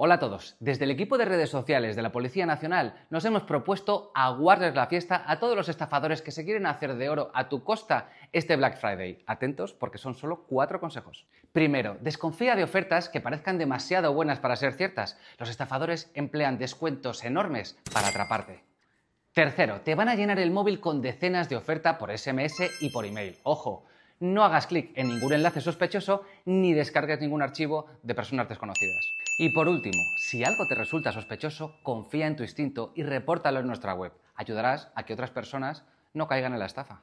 Hola a todos. Desde el equipo de redes sociales de la Policía Nacional nos hemos propuesto aguardar la fiesta a todos los estafadores que se quieren hacer de oro a tu costa este Black Friday. Atentos porque son solo cuatro consejos. Primero, desconfía de ofertas que parezcan demasiado buenas para ser ciertas. Los estafadores emplean descuentos enormes para atraparte. Tercero, te van a llenar el móvil con decenas de ofertas por SMS y por email. Ojo, no hagas clic en ningún enlace sospechoso ni descargues ningún archivo de personas desconocidas. Y por último, si algo te resulta sospechoso, confía en tu instinto y repórtalo en nuestra web. Ayudarás a que otras personas no caigan en la estafa.